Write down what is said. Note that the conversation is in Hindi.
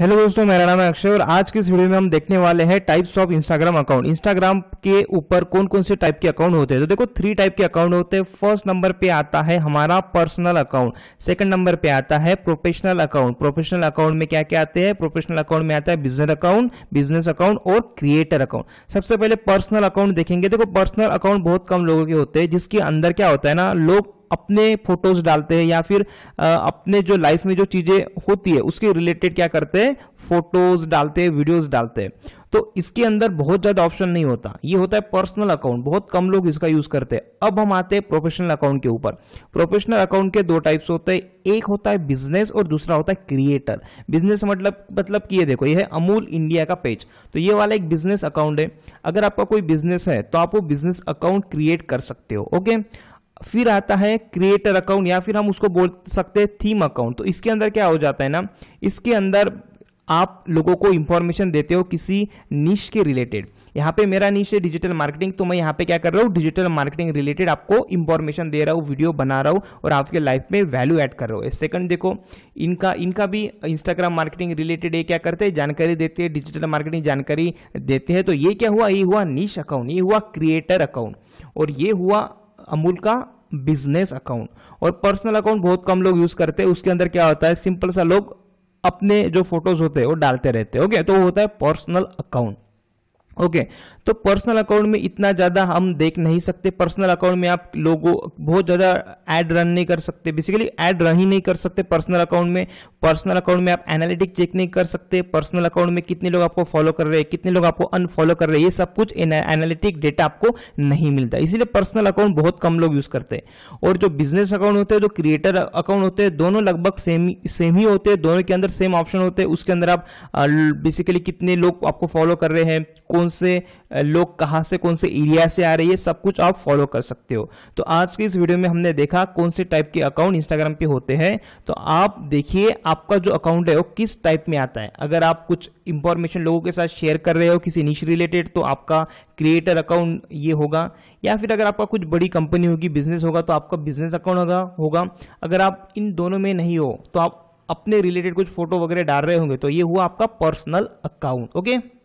हेलो दोस्तों मेरा नाम है अक्षय और आज की इस वीडियो में हम देखने वाले हैं types of Instagram account Instagram के ऊपर कौन कौन से टाइप के अकाउंट होते हैं तो देखो थ्री टाइप के अकाउंट होते हैं फर्स्ट नंबर पे आता है हमारा पर्सनल अकाउंट सेकंड नंबर पे आता है प्रोफेशनल अकाउंट प्रोफेशनल अकाउंट में क्या क्या आते हैं प्रोफेशनल अकाउंट में आता है बिजनेस अकाउंट बिजनेस अकाउंट और क्रिएटर अकाउंट सबसे पहले पर्सनल अकाउंट देखेंगे देखो पर्सनल अकाउंट बहुत कम लोगों के होते हैं जिसके अंदर क्या होता है ना लोग अपने फोटोज डालते हैं या फिर अपने जो लाइफ में जो चीजें होती है उसके रिलेटेड क्या करते हैं फोटोज डालते हैं वीडियोज डालते हैं तो इसके अंदर बहुत ज्यादा ऑप्शन नहीं होता ये होता है पर्सनल अकाउंट बहुत कम लोग इसका यूज करते हैं अब हम आते हैं प्रोफेशनल अकाउंट के ऊपर प्रोफेशनल अकाउंट के दो टाइप्स होते हैं एक होता है बिजनेस और दूसरा होता है क्रिएटर बिजनेस मतलब मतलब कि ये देखो ये है अमूल इंडिया का पेज तो ये वाला एक बिजनेस अकाउंट है अगर आपका कोई बिजनेस है तो आप वो बिजनेस अकाउंट क्रिएट कर सकते हो ओके फिर आता है क्रिएटर अकाउंट या फिर हम उसको बोल सकते हैं थीम अकाउंट तो इसके अंदर क्या हो जाता है ना इसके अंदर आप लोगों को इंफॉर्मेशन देते हो किसी निश के रिलेटेड यहाँ पे मेरा निश है डिजिटल मार्केटिंग तो मैं यहाँ पे क्या कर रहा हूँ डिजिटल मार्केटिंग रिलेटेड आपको इंफॉर्मेशन दे रहा हूँ वीडियो बना रहा हूँ और आपके लाइफ में वैल्यू ऐड कर रहा हूँ सेकंड देखो इनका इनका भी इंस्टाग्राम मार्केटिंग रिलेटेड ये क्या करते हैं जानकारी देते हैं डिजिटल मार्केटिंग जानकारी देते हैं तो ये क्या हुआ ये हुआ निश अकाउंट ये हुआ क्रिएटर अकाउंट और ये हुआ अमूल का बिजनेस अकाउंट और पर्सनल अकाउंट बहुत कम लोग यूज करते हैं उसके अंदर क्या होता है सिंपल सा लोग अपने जो फोटोज होते हैं वो डालते रहते हैं ओके तो होता है पर्सनल अकाउंट ओके okay, तो पर्सनल अकाउंट में इतना ज़्यादा हम देख नहीं सकते पर्सनल अकाउंट में आप लोगों बहुत ज़्यादा ऐड रन नहीं कर सकते बेसिकली ऐड रन ही नहीं कर सकते पर्सनल अकाउंट में पर्सनल अकाउंट में आप एनालिटिक चेक नहीं कर सकते पर्सनल अकाउंट में कितने लोग आपको फॉलो कर रहे हैं कितने लोग आपको अनफॉलो कर रहे हैं ये सब कुछ एनालिटिक डेटा आपको नहीं मिलता इसीलिए पर्सनल अकाउंट बहुत कम लोग यूज़ करते हैं और जो बिजनेस अकाउंट होते हैं जो क्रिएटर अकाउंट होते हैं दोनों लगभग सेम सेम ही होते हैं दोनों के अंदर सेम ऑप्शन होते हैं उसके अंदर आप बेसिकली कितने लोग आपको फॉलो कर रहे हैं कौन कौन से लोग कहाँ से कौन से एरिया से आ रही है सब कुछ आप फॉलो कर सकते हो तो आज के इस वीडियो में हमने देखा कौन से टाइप के अकाउंट इंस्टाग्राम पे होते हैं तो आप देखिए आपका जो अकाउंट है वो किस टाइप में आता है अगर आप कुछ इंफॉर्मेशन लोगों के साथ शेयर कर रहे हो किसी निश रिलेटेड तो आपका क्रिएटर अकाउंट ये होगा या फिर अगर आपका कुछ बड़ी कंपनी होगी बिजनेस होगा तो आपका बिजनेस अकाउंट होगा होगा अगर आप इन दोनों में नहीं हो तो आप अपने रिलेटेड कुछ फोटो वगैरह डाल रहे होंगे तो ये हुआ आपका पर्सनल अकाउंट ओके